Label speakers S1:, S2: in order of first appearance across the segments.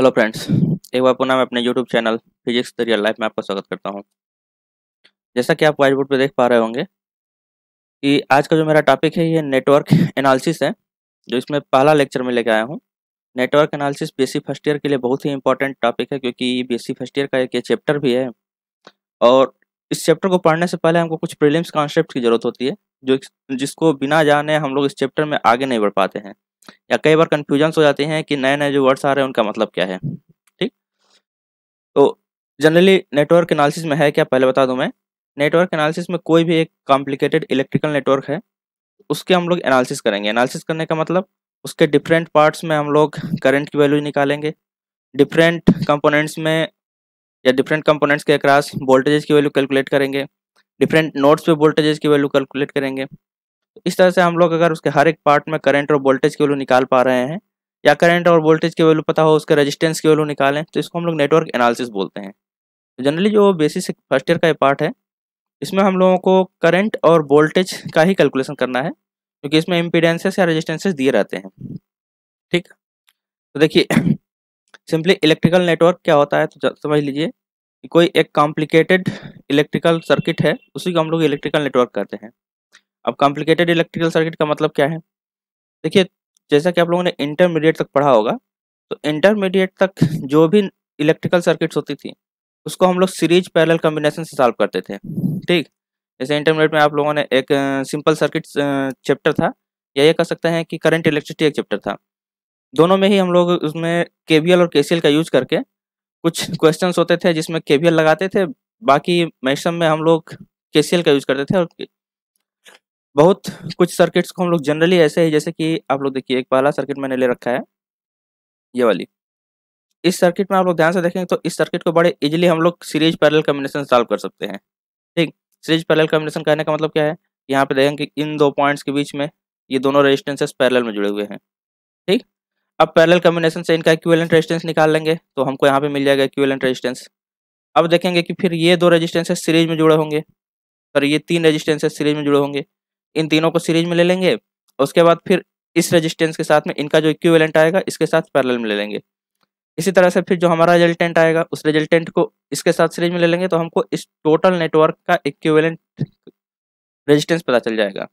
S1: hello friends एक बार पुनः मैं अपने YouTube channel physics the real life में आपका स्वागत करता हूं जैसा कि आप व्हाइट बोर्ड पर देख पा रहे होंगे कि आज का जो मेरा टॉपिक है ये नेटवर्क एनालिसिस है जो इसमें पहला लेक्चर में लेके आया हूं network analysis BSc first year के लिए बहुत ही इंपॉर्टेंट टॉपिक है क्योंकि बीएससी फर्स्ट ईयर का एक चैप्टर भी है और इस चैप्टर को पढ़ने से पहले हमको कुछ प्रिलियम्स कॉन्सेप्ट की जरूरत होती है जो जिसको बिना जाने हम लोग इस चैप्टर में आगे नहीं बढ़ पाते हैं या कई बार कन्फ्यूजन हो जाते हैं कि नए नए जो वर्ड्स आ रहे हैं उनका मतलब क्या है ठीक तो जनरली नेटवर्क एनालिसिस में है क्या पहले बता दूं मैं नेटवर्क एनालिसिस में कोई भी एक कॉम्प्लिकेटेड इलेक्ट्रिकल नेटवर्क है उसके हम लोग एनालिसिस करेंगे एनालिसिस करने का मतलब उसके डिफरेंट पार्ट्स में हम लोग करंट की वैल्यू निकालेंगे डिफरेंट कंपोनेंट्स में या डिफरेंट कंपोनेंट्स के अक्रास वोल्टेजेस की वैल्यू कैलकुलेट करेंगे डिफरेंट नोट्स पे वोल्टेजेस की वैल्यू कैलकुलेट करेंगे इस तरह से हम लोग अगर उसके हर एक पार्ट में करंट और वोल्टेज की वैल्यू निकाल पा रहे हैं या करंट और वोल्टेज की वैल्यू पता हो उसके रेजिस्टेंस की वैल्यू निकालें तो इसको हम लोग नेटवर्क एनालिसिस बोलते हैं तो जनरली जो बेसिस फर्स्ट ईयर का पार्ट है इसमें हम लोगों को करंट और वोल्टेज का ही कैलकुलेशन करना है क्योंकि इसमें इम्पीडेंसेस या रजिस्टेंसेस दिए रहते हैं ठीक तो देखिए सिंपली इलेक्ट्रिकल नेटवर्क क्या होता है तो समझ लीजिए कोई एक कॉम्प्लिकेटेड इलेक्ट्रिकल सर्किट है उसी को हम लोग इलेक्ट्रिकल नेटवर्क कहते हैं अब कॉम्प्लिकेटेड इलेक्ट्रिकल सर्किट का मतलब क्या है देखिए जैसा कि आप लोगों ने इंटरमीडिएट तक पढ़ा होगा तो इंटरमीडिएट तक जो भी इलेक्ट्रिकल सर्किट्स होती थी उसको हम लोग सीरीज पैरेलल कॉम्बिनेशन से सॉल्व करते थे ठीक जैसे इंटरमीडिएट में आप लोगों ने एक सिंपल सर्किट चैप्टर था या ये कह सकते हैं कि करंट इलेक्ट्रिसिटी एक चैप्टर था दोनों में ही हम लोग उसमें के और के का यूज करके कुछ क्वेश्चन होते थे जिसमें के लगाते थे बाकी मैक्सम में हम लोग के का यूज करते थे और बहुत कुछ सर्किट्स को हम लोग जनरली ऐसे ही जैसे कि आप लोग देखिए एक पहला सर्किट मैंने ले रखा है ये वाली इस सर्किट में आप लोग ध्यान से देखेंगे तो इस सर्किट को बड़े इजीली हम लोग सीरीज पैरल कम्बिनेशन सॉल्व कर सकते हैं ठीक सीरीज पैरल कम्बिनेशन कहने का मतलब क्या है यहाँ पे देखेंगे इन दो पॉइंट्स के बीच में ये दोनों रेजिस्टेंसेस पैरल में जुड़े हुए हैं ठीक अब पैरल कम्बिनेशन से इनका इक्विवेलेंट रेजिस्टेंस निकाल लेंगे तो हमको यहाँ पे मिल जाएगा इक्विवेलेंट रेजिस्टेंस अब देखेंगे कि फिर ये दो रेजिस्टेंसेस सीरीज में जुड़े होंगे और ये तीन रेजिस्टेंसेस सीरीज में जुड़े होंगे इन तीनों को सीरीज में ले लेंगे उसके बाद फिर इस रेजिस्टेंस के साथ में इनका जो इक्विवेलेंट आएगा इसके साथ पैरेलल में ले लेंगे इसी तरह से फिर जो हमारा रिजल्टेंट आएगा उस रिजल्टेंट को इसके साथ सीरीज में ले लेंगे तो हमको इस टोटल नेटवर्क का इक्विवेलेंट रेजिस्टेंस पता चल जाएगा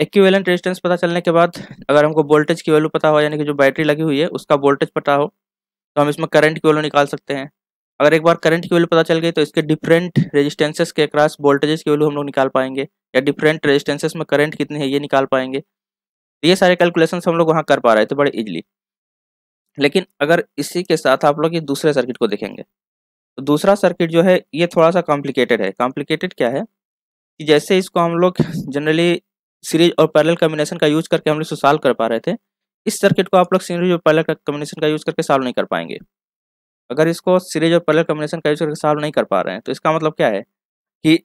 S1: इक्विवेलेंट रेजिस्टेंस पता चलने के बाद अगर हमको वोल्टेज की वैल्यू पता हो यानी कि जो बैटरी लगी हुई है उसका वोल्टेज पता हो तो हम इसमें करंट की वैल्यू निकाल सकते हैं अगर एक बार करंट की वैल्यू पता चल गई तो इसके डिफरेंट रेजिस्टेंसेस के अक्रॉस वोल्टेजेस की वैल्यू हम लोग निकाल पाएंगे या डिफरेंट रेजिस्टेंसेस में करंट कितनी है ये निकाल पाएंगे तो ये सारे कैलकुलेशन हम लोग वहाँ कर पा रहे थे बड़े इजिली लेकिन अगर इसी के साथ आप लोग ये दूसरे सर्किट को देखेंगे तो दूसरा सर्किट जो है ये थोड़ा सा कॉम्प्लिकेटेड है कॉम्प्लिकेटेड क्या है कि जैसे इसको हम लोग जनरली सीरीज और पैरेलल कम्बिनेशन का यूज करके हम लोग इसको सॉल्व कर पा रहे थे इस सर्किट को आप लोग सीरीज और पैरेलल कम्बिनेशन का यूज करके सॉल्व नहीं कर पाएंगे अगर इसको सीरीज और पैरेलल कॉम्बिनेशन का यूज करके सॉल्व नहीं कर पा रहे हैं तो इसका मतलब क्या है कि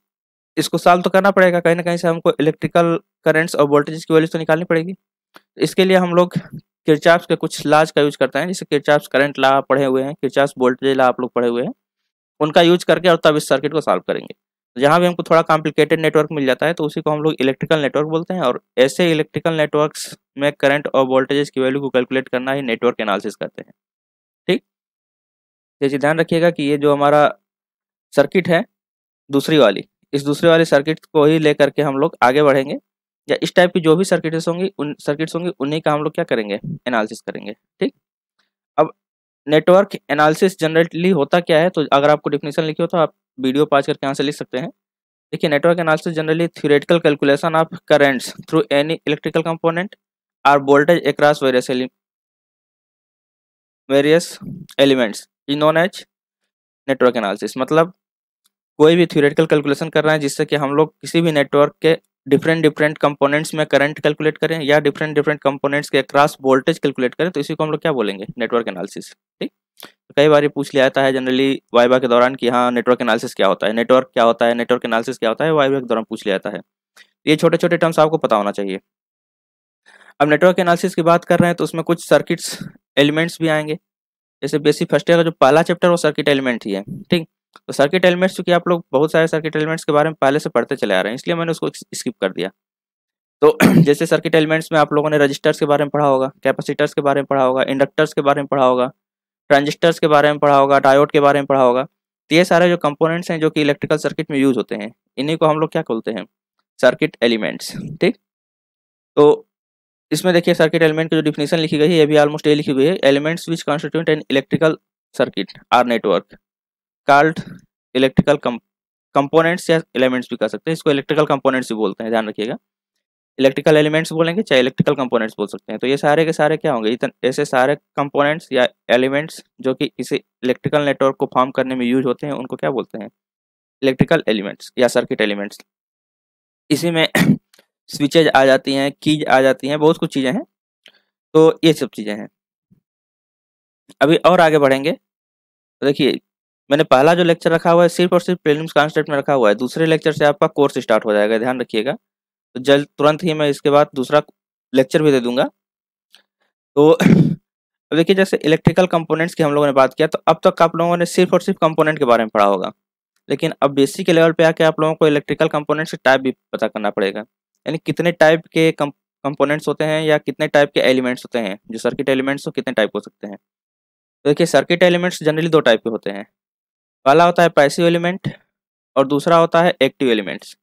S1: इसको सॉल्व तो करना पड़ेगा कहीं ना कहीं से हमको इलेक्ट्रिकल करंट्स और वोल्टेज की वैल्यू तो निकालनी पड़ेगी इसके लिए हम लोग किरचाप्स के कुछ लाज का यूज करते हैं जैसे किरचाप्स करंट ला पढ़े हुए हैं किरचाप्स वोल्टेज ला आप लोग पढ़े हुए हैं उनका यूज करके और तब इस सर्किट को सॉल्व करेंगे जहाँ भी हमको थोड़ा कॉम्प्लिकेटेड नेटवर्क मिल जाता है तो उसी को हम लोग इलेक्ट्रिकल नेटवर्क बोलते हैं और ऐसे इलेक्ट्रिकल नेटवर्क्स में करंट और वोल्टेजेस की वैल्यू को कैलकुलेट करना ही नेटवर्क एनालिसिस करते हैं जैसे ध्यान रखिएगा कि ये जो हमारा सर्किट है दूसरी वाली इस दूसरी वाली सर्किट को ही लेकर के हम लोग आगे बढ़ेंगे या इस टाइप की जो भी सर्किट्स होंगी उन सर्किट्स होंगी उन्हीं का हम लोग क्या करेंगे एनालिसिस करेंगे ठीक अब नेटवर्क एनालिसिस जनरली होता क्या है तो अगर आपको डिफिनेशन लिखी हो तो आप वीडियो पास करके यहाँ से लिख सकते हैं देखिए network analysis generally theoretical calculation of currents through any electrical component और voltage across various various elements is known as network analysis मतलब कोई भी थ्योरेटिकल कैलकुलेशन कर रहे हैं जिससे कि हम लोग किसी भी नेटवर्क के डिफरेंट डिफरेंट कंपोनेंट्स में करंट कैलकुलेट करें या डिफरेंट डिफरेंट कंपोनेंट्स के क्रॉस वोल्टेज कैलकुलेट करें तो इसी को हम लोग क्या बोलेंगे नेटवर्क एनालिसिस ठीक तो कई बार ये पूछ लिया जाता है जनरली वाइबा के दौरान कि हाँ नेटवर्क एनालिसिस क्या होता है नेटवर्क क्या होता है नेटवर्क एनालिसिस क्या होता है वाइबा के दौरान पूछ लिया जाता है ये छोटे छोटे टर्म्स आपको पता होना चाहिए अब नेटवर्क एनालिसिस की बात कर रहे हैं तो उसमें कुछ सर्किट्स एलिमेंट्स भी आएंगे जैसे बेसिक फर्स्ट ईयर का जो पहला चैप्टर वो सर्किट एलिमेंट ही है ठीक तो सर्किट एलिमेंट्स चूँकि आप लोग बहुत सारे सर्किट एलिमेंट्स के बारे में पहले से पढ़ते चले आ रहे हैं इसलिए मैंने उसको स्किप कर दिया तो जैसे सर्किट एलिमेंट्स में आप लोगों ने रजिस्टर्स के बारे में पढ़ा होगा कैपेसिटर्स के बारे में पढ़ा होगा इंडक्टर्स के बारे में पढ़ा होगा ट्रांजिस्टर्स के बारे में पढ़ा होगा डायोड के बारे में पढ़ा होगा तो ये सारे जो कंपोनेंट्स हैं जो कि इलेक्ट्रिकल सर्किट में यूज़ होते हैं इन्हीं को हम लोग क्या खोलते हैं सर्किट एलिमेंट्स ठीक तो इसमें देखिए सर्किट एलिमेंट की जो डिफिनेशन लिखी गई है ये भी ऑलमोस्ट ये लिखी हुई है elements which constitute an electrical circuit are network called electrical components या एलिमेंट्स भी कह सकते हैं इसको इलेक्ट्रिकल कंपोनेंट्स भी बोलते हैं ध्यान रखिएगा इलेक्ट्रिकल एलिमेंट्स बोलेंगे चाहे इलेक्ट्रिकल कंपोनेंट्स बोल सकते हैं तो ये सारे के सारे क्या होंगे ऐसे सारे कंपोनेंट्स या एलिमेंट्स जो कि इसे इलेक्ट्रिकल नेटवर्क को फॉर्म करने में यूज होते हैं उनको क्या बोलते हैं इलेक्ट्रिकल एलिमेंट्स या सर्किट एलिमेंट्स इसी में स्विचेज आ जाती हैं कीज आ जाती हैं बहुत कुछ चीज़ें हैं तो ये सब चीज़ें हैं अभी और आगे बढ़ेंगे तो देखिए मैंने पहला जो लेक्चर रखा हुआ है सिर्फ और सिर्फ प्रीलिम्स कॉन्सेप्ट में रखा हुआ है दूसरे लेक्चर से आपका कोर्स स्टार्ट हो जाएगा ध्यान रखिएगा तो जल्द तुरंत ही मैं इसके बाद दूसरा लेक्चर भी दे दूंगा तो अब देखिए जैसे इलेक्ट्रिकल कंपोनेंट्स की हम लोगों ने बात किया तो अब तक आप लोगों ने सिर्फ और सिर्फ कंपोनेंट के बारे में पढ़ा होगा लेकिन अब बेसिक लेवल पे आके आप लोगों को इलेक्ट्रिकल कंपोनेंट्स के टाइप भी पता करना पड़ेगा यानी कितने टाइप के कंपोनेंट्स होते हैं या कितने टाइप के एलिमेंट्स होते हैं जो सर्किट एलिमेंट्स हो कितने टाइप हो सकते हैं तो देखिए सर्किट एलिमेंट्स जनरली दो टाइप के होते हैं पहला होता है पैसिव एलिमेंट और दूसरा होता है एक्टिव एलिमेंट्स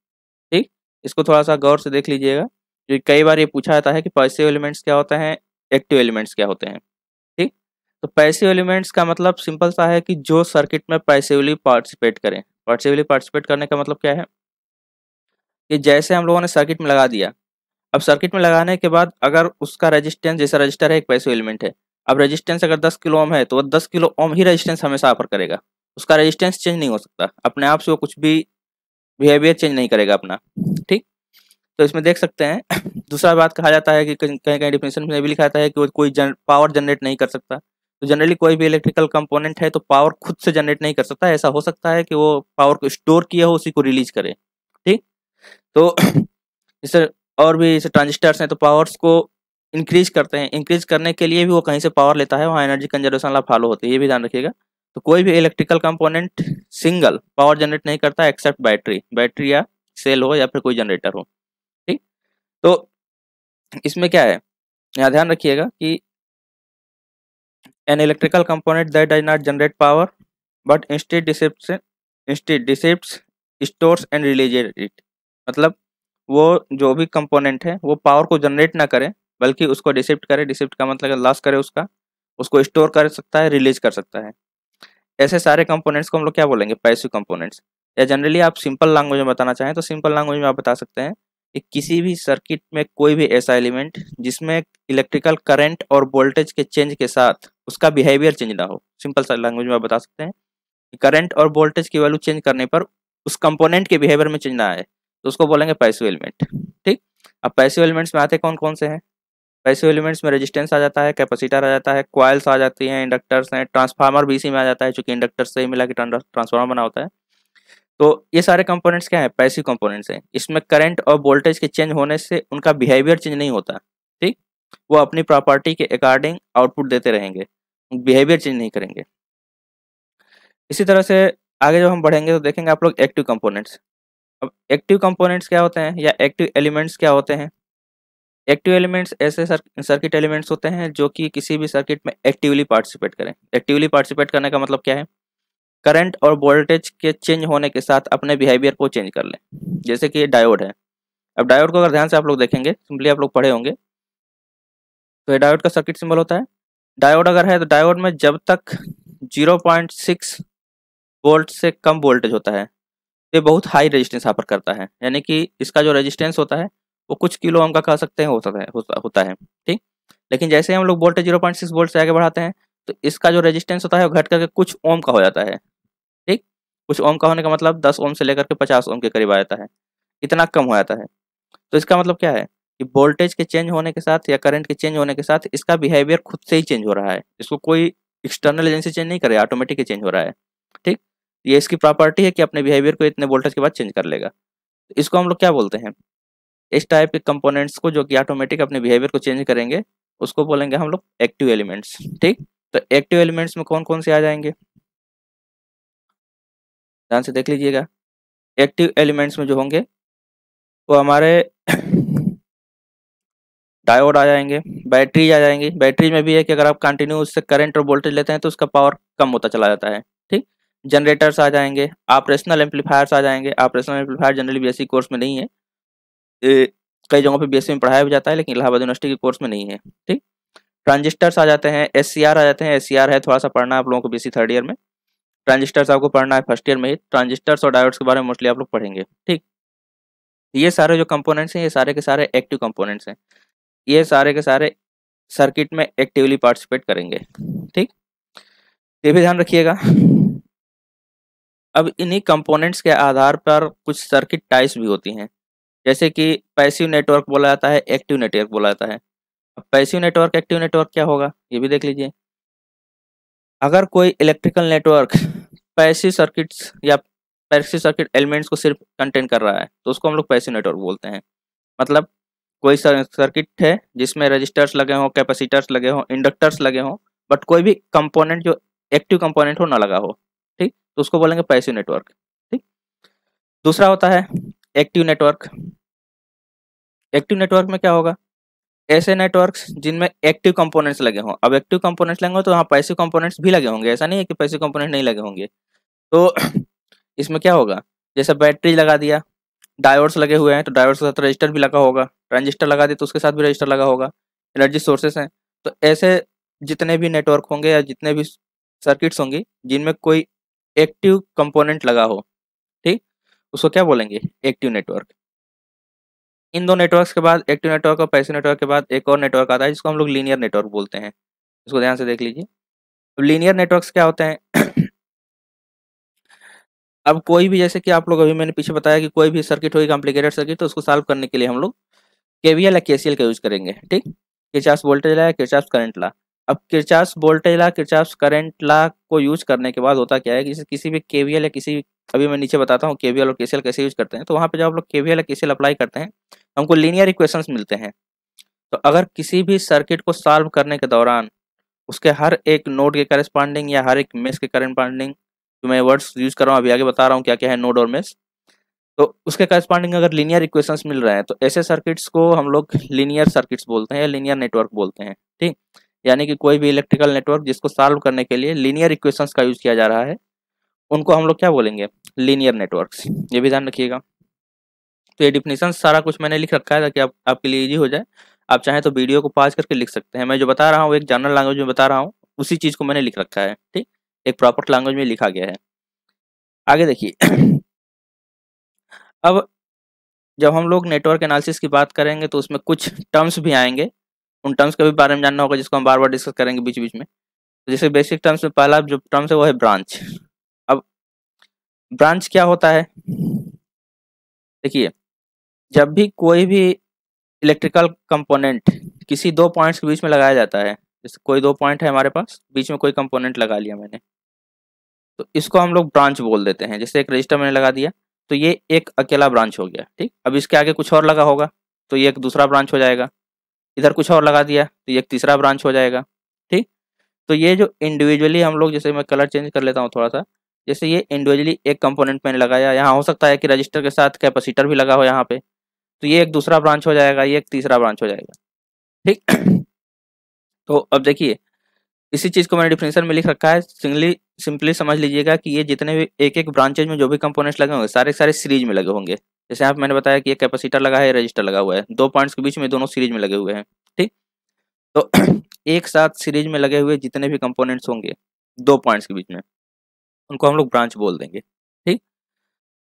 S1: ठीक इसको थोड़ा सा गौर से देख लीजिएगा जो कई बार ये पूछा जाता है कि पैसिव एलिमेंट्स क्या होते हैं एक्टिव एलिमेंट्स क्या होते हैं ठीक तो पैसिव एलिमेंट्स का मतलब सिंपल सा है कि जो सर्किट में पैसिवली पार्टिसिपेट करें पार्टिसिवली पार्टिसिपेट करने का मतलब क्या है कि जैसे हम लोगों ने सर्किट में लगा दिया अब सर्किट में लगाने के बाद अगर उसका रेजिस्टेंस जैसा रजिस्टर है एक पैसे एलिमेंट है अब रेजिस्टेंस अगर 10 किलो ओम है तो वह 10 किलो ओम ही रेजिस्टेंस हमेशा ऑफर करेगा उसका रेजिस्टेंस चेंज नहीं हो सकता अपने आप से वो कुछ भी बिहेवियर चेंज नहीं करेगा अपना ठीक तो इसमें देख सकते हैं दूसरा बात कहा जाता है कि कहीं कहीं डिफिनेशन में भी लिखा जाता है कि वो कोई जन, पावर जनरेट नहीं कर सकता तो जनरली कोई भी इलेक्ट्रिकल कंपोनेंट है तो पावर खुद से जनरेट नहीं कर सकता ऐसा हो सकता है कि वो पावर को स्टोर किया हो उसी को रिलीज करे तो जैसे और भी जैसे ट्रांजिस्टर्स हैं तो पावर्स को इंक्रीज करते हैं इंक्रीज करने के लिए भी वो कहीं से पावर लेता है वहाँ एनर्जी कंजर्वेशन ला फॉलो होती है ये भी ध्यान रखिएगा तो कोई भी electrical component single power generate नहीं करता एक्सेप्ट बैटरी बैटरी या सेल हो या फिर कोई जनरेटर हो ठीक तो इसमें क्या है यहाँ ध्यान रखिएगा कि an electrical component that does not generate power but instead dissipate instead dissipate stores and release it मतलब वो जो भी कंपोनेंट है वो पावर को जनरेट ना करे बल्कि उसको डिसिप्ट करे डिसिप्ट का मतलब लॉस करे उसका उसको स्टोर कर सकता है रिलीज कर सकता है ऐसे सारे कंपोनेंट्स को हम लोग क्या बोलेंगे पैसिव कंपोनेंट्स या जनरली आप सिंपल लैंग्वेज में बताना चाहें तो सिंपल लैंग्वेज में आप बता सकते हैं कि किसी भी सर्किट में कोई भी ऐसा एलिमेंट जिसमें इलेक्ट्रिकल करंट और वोल्टेज के चेंज के साथ उसका बिहेवियर चेंज ना हो सिंपल सा लैंग्वेज में आप बता सकते हैं करंट और वोल्टेज की वैल्यू चेंज करने पर उस कंपोनेंट के बिहेवियर में चेंज ना आए तो उसको बोलेंगे पैसिव एलिमेंट ठीक अब पैसिव एलिमेंट्स में आते कौन कौन से हैं पैसिव एलिमेंट्स में रेजिस्टेंस आ जाता है कैपेसिटर आ जाता है क्वाइल्स आ जाती हैं इंडक्टर्स हैं ट्रांसफार्मर भी इसी में आ जाता है चूँकि इंडक्टर से ही मिला के ट्रांसफार्मर बना होता है तो ये सारे कंपोनेंट्स क्या हैं पैसिव कंपोनेंट्स हैं इसमें करंट और वोल्टेज के चेंज होने से उनका बिहेवियर चेंज नहीं होता ठीक वो अपनी प्रॉपर्टी के अकॉर्डिंग आउटपुट देते रहेंगे बिहेवियर चेंज नहीं करेंगे इसी तरह से आगे जब हम बढ़ेंगे तो देखेंगे आप लोग एक्टिव कंपोनेंट्स अब एक्टिव कंपोनेंट्स क्या होते हैं या एक्टिव एलिमेंट्स क्या होते हैं एक्टिव एलिमेंट्स ऐसे सर्किट एलिमेंट्स होते हैं जो कि किसी भी सर्किट में एक्टिवली पार्टिसिपेट करें एक्टिवली पार्टिसिपेट करने का मतलब क्या है करंट और वोल्टेज के चेंज होने के साथ अपने बिहेवियर को चेंज कर लें जैसे कि डायोड है अब डायोड को अगर ध्यान से आप लोग देखेंगे सिंपली आप लोग पढ़े होंगे तो ये डायोड का सर्किट सिंबल होता है डायोड अगर है तो डायोड में जब तक 0.6 वोल्ट से कम वोल्टेज होता है ये बहुत हाई रेजिस्टेंस यहाँ पर करता है यानी कि इसका जो रेजिस्टेंस होता है वो कुछ किलो ओम का कह सकते हैं होता है होता है ठीक लेकिन जैसे हम लोग voltage zero point six volt से आगे बढ़ाते हैं तो इसका जो रेजिस्टेंस होता है वो घट करके कुछ ओम का हो जाता है ठीक कुछ ओम का होने का मतलब दस ओम से लेकर के पचास ओम के करीब आ जाता है इतना कम हो जाता है तो इसका मतलब क्या है कि वोल्टेज के चेंज होने के साथ या करंट के चेंज होने के साथ इसका बिहेवियर खुद से ही चेंज हो रहा है इसको कोई एक्सटर्नल एजेंसी चेंज नहीं कर रही ऑटोमेटिक चेंज हो रहा है ये इसकी प्रॉपर्टी है कि अपने बिहेवियर को इतने वोल्टेज के बाद चेंज कर लेगा इसको हम लोग क्या बोलते हैं इस टाइप के कंपोनेंट्स को जो कि ऑटोमेटिक अपने बिहेवियर को चेंज करेंगे उसको बोलेंगे हम लोग एक्टिव एलिमेंट्स ठीक तो एक्टिव एलिमेंट्स में कौन कौन से आ जाएंगे ध्यान से देख लीजिएगा एक्टिव एलिमेंट्स में जो होंगे वो हमारे डायोड आ जाएंगे बैटरी आ जाएंगी बैटरी में भी है कि अगर आप कंटिन्यू उससे करंट और वोल्टेज लेते हैं तो उसका पावर कम होता चला जाता है जनरेटर्स आ जाएंगे ऑपरेशनल एम्पलीफायर्स आ जाएंगे operational amplifier generally B course में नहीं है कई जगहों पे बीएससी e में पढ़ाया भी जाता है लेकिन इलाहाबाद यूनिवर्सिटी के कोर्स में नहीं है ठीक ट्रांजिस्टर्स आ जाते हैं एस आ जाते हैं एस है थोड़ा सा पढ़ना आप लोगों को बी थर्ड ईयर में ट्रांजिस्टर्स आपको पढ़ना है फर्स्ट ईयर में ही ट्रांजिस्टर्स और डायोड्स के बारे में मोस्टली आप लोग पढ़ेंगे ठीक ये सारे जो कंपोनेंट्स हैं ये सारे के सारे एक्टिव कंपोनेंट्स हैं ये सारे के सारे सर्किट में एक्टिवली पार्टिसिपेट करेंगे ठीक ये भी ध्यान रखिएगा अब इन्हीं कंपोनेंट्स के आधार पर कुछ सर्किट टाइप्स भी होती हैं जैसे कि पैसिव नेटवर्क बोला जाता है एक्टिव नेटवर्क बोला जाता है अब पैसिव नेटवर्क एक्टिव नेटवर्क क्या होगा ये भी देख लीजिए अगर कोई इलेक्ट्रिकल नेटवर्क पैसिव सर्किट्स या पैसिव सर्किट एलिमेंट्स को सिर्फ कंटेन कर रहा है तो उसको हम लोग पैसिव नेटवर्क बोलते हैं मतलब कोई सर्किट है जिसमें रजिस्टर्स लगे हों कैपेसिटर्स लगे हों इंडक्टर्स लगे हों बट कोई भी कंपोनेंट जो एक्टिव कंपोनेंट हो ना लगा हो ठीक तो उसको बोलेंगे पैसिव नेटवर्क ठीक दूसरा होता है एक्टिव नेटवर्क एक्टिव नेटवर्क में क्या होगा ऐसे नेटवर्क्स जिनमें एक्टिव कंपोनेंट्स लगे हों अब एक्टिव कंपोनेंट्स लगे हों तो वहाँ पैसिव कंपोनेंट्स भी लगे होंगे ऐसा नहीं है कि पैसिव कंपोनेंट नहीं लगे होंगे तो इसमें क्या होगा जैसे बैटरी लगा दिया डायोड्स लगे हुए हैं तो डायोड्स के साथ रजिस्टर भी लगा होगा ट्रांजिस्टर लगा दिया तो उसके साथ भी रजिस्टर लगा होगा एनर्जी सोर्सेस हैं तो ऐसे जितने भी नेटवर्क होंगे या जितने भी सर्किट्स होंगी जिनमें कोई एक्टिव कंपोनेंट लगा हो ठीक उसको क्या बोलेंगे एक्टिव नेटवर्क इन दो नेटवर्क्स के बाद एक्टिव नेटवर्क और पैसिव नेटवर्क के बाद एक और नेटवर्क आता है जिसको हम लोग लीनियर नेटवर्क बोलते हैं इसको ध्यान से देख लीजिए तो लीनियर नेटवर्क्स क्या होते हैं अब कोई भी जैसे कि आप लोग अभी मैंने पीछे बताया कि कोई भी सर्किट होगी कॉम्प्लिकेटेड सर्किट तो उसको सॉल्व करने के लिए हम लोग केवीएल या केसीएल का यूज करेंगे ठीक किचास वोल्टेज ला या किचास करंट ला अब किरचास वोल्टेज ला किरचास करंट ला को यूज करने के बाद होता क्या है कि किसी भी केवीएल या किसी अभी मैं नीचे बताता हूँ केवीएल और केसीएल कैसे यूज करते हैं तो वहाँ पे जब आप लोग केवीएल या केसीएल अप्लाई करते हैं हमको लीनियर इक्वेशंस मिलते हैं तो अगर किसी भी सर्किट को सॉल्व करने के दौरान उसके हर एक नोड के करस्पॉन्डिंग या हर एक मेस के करस्पॉन्डिंग जो मैं वर्ड्स यूज कर रहा हूँ अभी आगे बता रहा हूँ क्या क्या है नोड और मेस तो उसके करस्पॉन्डिंग अगर लीनियर इक्वेशंस मिल रहे हैं तो ऐसे सर्किट्स को हम लोग लीनियर सर्किट्स बोलते हैं या लीनियर नेटवर्क बोलते हैं ठीक यानी कि कोई भी इलेक्ट्रिकल नेटवर्क जिसको सॉल्व करने के लिए लीनियर इक्वेशंस का यूज किया जा रहा है उनको हम लोग क्या बोलेंगे लीनियर नेटवर्क्स ये भी ध्यान रखिएगा तो ये डिफिनीशन सारा कुछ मैंने लिख रखा है ताकि आप आपके लिए ईजी हो जाए आप चाहें तो वीडियो को पास करके लिख सकते हैं मैं जो बता रहा हूँ एक जनरल लैंग्वेज में बता रहा हूँ उसी चीज़ को मैंने लिख रखा है ठीक एक प्रॉपर लैंग्वेज में लिखा गया है आगे देखिए अब जब हम लोग नेटवर्क एनालिसिस की बात करेंगे तो उसमें कुछ टर्म्स भी आएंगे उन टर्म्स के भी बारे में जानना होगा जिसको हम बार बार डिस्कस करेंगे बीच बीच में तो जैसे बेसिक टर्म्स में पहला जो टर्म्स है वो है ब्रांच अब ब्रांच क्या होता है देखिए जब भी कोई भी इलेक्ट्रिकल कंपोनेंट किसी दो पॉइंट्स के बीच में लगाया जाता है जैसे कोई दो पॉइंट है हमारे पास बीच में कोई कंपोनेंट लगा लिया मैंने तो इसको हम लोग ब्रांच बोल देते हैं जैसे एक रजिस्टर मैंने लगा दिया तो ये एक अकेला ब्रांच हो गया ठीक अब इसके आगे कुछ और लगा होगा तो ये एक दूसरा ब्रांच हो जाएगा इधर कुछ और लगा दिया तो ये एक तीसरा ब्रांच हो जाएगा ठीक तो ये जो इंडिविजुअली हम लोग जैसे मैं कलर चेंज कर लेता हूँ थोड़ा सा जैसे ये इंडिविजुअली एक कंपोनेंट मैंने लगाया यहाँ हो सकता है कि रजिस्टर के साथ कैपेसिटर भी लगा हो यहाँ पे तो ये एक दूसरा ब्रांच हो जाएगा ये एक तीसरा ब्रांच हो जाएगा ठीक तो अब देखिए इसी चीज़ को मैंने डिफिनेशन में लिख रखा है सिंगली सिंपली समझ लीजिएगा कि ये जितने भी एक एक ब्रांचेज में जो भी कंपोनेंट्स लगे होंगे सारे सारे सीरीज में लगे होंगे जैसे यहाँ पे मैंने बताया कि एक कैपेसिटर लगा है रजिस्टर लगा हुआ है दो पॉइंट्स के बीच में दोनों सीरीज में लगे हुए हैं ठीक तो एक साथ सीरीज में लगे हुए जितने भी कंपोनेंट्स होंगे दो पॉइंट्स के बीच में उनको हम लोग ब्रांच बोल देंगे ठीक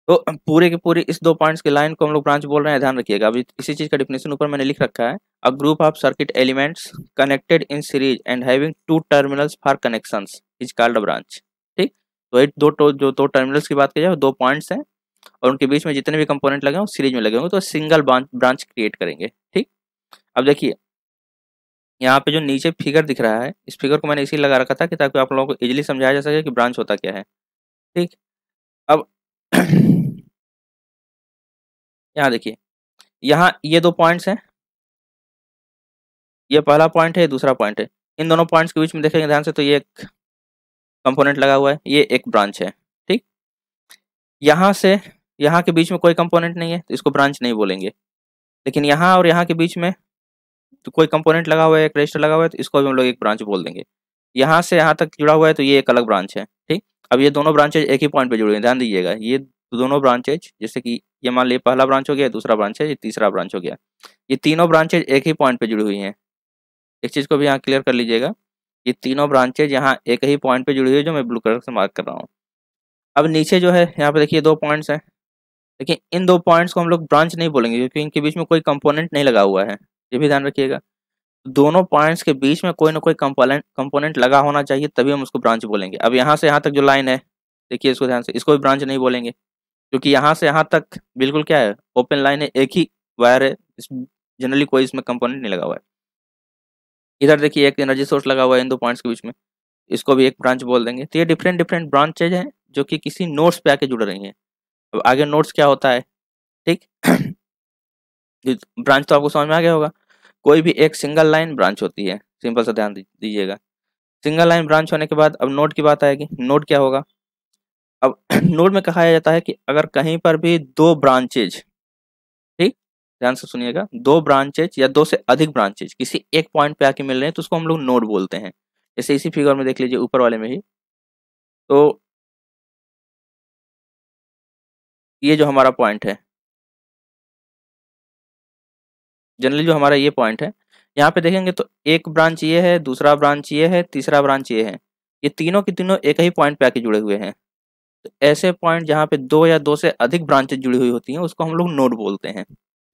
S1: तो पूरे के पूरे इस दो पॉइंट्स के लाइन को हम लोग ब्रांच बोल रहे हैं ध्यान रखिएगा अभी इसी चीज़ का डिफिनेशन ऊपर मैंने लिख रखा है a group of circuit elements connected in series and having two terminals for connections is called a branch ठीक तो एक दो तो, जो दो टर्मिनल्स की बात की जाए दो पॉइंट्स हैं और उनके बीच में जितने भी कंपोनेंट लगे हों सीरीज में लगे होंगे तो सिंगल ब्रांच क्रिएट करेंगे ठीक अब देखिए यहाँ पे जो नीचे फिगर दिख रहा है इस फिगर को मैंने इसी लगा रखा था कि ताकि आप लोगों को इजीली समझाया जा सके कि ब्रांच होता क्या है ठीक अब यहाँ देखिए यहाँ ये दो पॉइंट्स हैं ये पहला पॉइंट है दूसरा पॉइंट है इन दोनों पॉइंट्स के बीच में देखेंगे ध्यान से तो ये एक कंपोनेंट लगा हुआ है ये एक ब्रांच है यहाँ से यहाँ के बीच में कोई कंपोनेंट नहीं है तो इसको ब्रांच नहीं बोलेंगे लेकिन यहाँ और यहाँ के बीच में तो कोई कंपोनेंट लगा हुआ है एक रजिस्टर लगा हुआ है तो इसको भी हम लोग एक ब्रांच बोल देंगे यहाँ से यहाँ तक जुड़ा हुआ है तो ये एक अलग ब्रांच है ठीक अब ये दोनों ब्रांचेज एक ही पॉइंट पर जुड़े हैं ध्यान दीजिएगा ये दोनों ब्रांचेज जैसे कि ये मान लीजिए पहला ब्रांच हो गया दूसरा ब्रांच है ये तीसरा ब्रांच हो गया ये तीनों ब्रांचेज एक ही पॉइंट पर जुड़ी हुई हैं इस चीज़ को भी यहाँ क्लियर कर लीजिएगा ये तीनों ब्रांचेज यहाँ एक ही पॉइंट पे जुड़ी हुई है जो मैं ब्लू कलर से मार्क कर रहा हूँ अब नीचे जो है यहाँ पे देखिए दो पॉइंट्स हैं लेकिन इन दो पॉइंट्स को हम लोग ब्रांच नहीं बोलेंगे क्योंकि इनके बीच में कोई कंपोनेंट नहीं लगा हुआ है ये भी ध्यान रखिएगा दोनों पॉइंट्स के बीच में कोई ना कोई कंपोनेंट कंपोनेंट लगा होना चाहिए तभी हम उसको ब्रांच बोलेंगे अब यहाँ से यहाँ तक जो लाइन है देखिए इसको ध्यान से इसको भी ब्रांच नहीं बोलेंगे क्योंकि यहाँ से यहाँ तक बिल्कुल क्या है ओपन लाइन है एक ही वायर है जनरली कोई इसमें कंपोनेंट नहीं लगा हुआ है इधर देखिए एक एनर्जी सोर्स लगा हुआ है इन दो पॉइंट्स के बीच में इसको भी एक ब्रांच बोल देंगे तो ये डिफरेंट डिफरेंट ब्रांचेज हैं जो कि किसी नोट्स पे आके जुड़ रही हैं अब आगे नोट्स क्या होता है ठीक ब्रांच तो आपको समझ में आ गया होगा कोई भी एक सिंगल लाइन ब्रांच होती है सिंपल सा ध्यान दीजिएगा सिंगल लाइन ब्रांच होने के बाद अब नोट की बात आएगी नोट क्या होगा अब नोट में कहा जाता है कि अगर कहीं पर भी दो ब्रांचेज ठीक ध्यान से सुनिएगा दो ब्रांचेज या दो से अधिक ब्रांचेज किसी एक पॉइंट पे आके मिल रहे हैं तो उसको हम लोग नोट बोलते हैं जैसे इसी फिगर में देख लीजिए ऊपर वाले में ही तो ये जो हमारा पॉइंट है जनरली जो हमारा ये पॉइंट है यहाँ पे देखेंगे तो एक ब्रांच ये है दूसरा ब्रांच ये है तीसरा ब्रांच ये है ये तीनों के तीनों एक ही पॉइंट पे आके जुड़े हुए हैं तो ऐसे पॉइंट जहाँ पे दो या दो से अधिक ब्रांचेज जुड़ी हुई होती हैं उसको हम लोग नोड बोलते हैं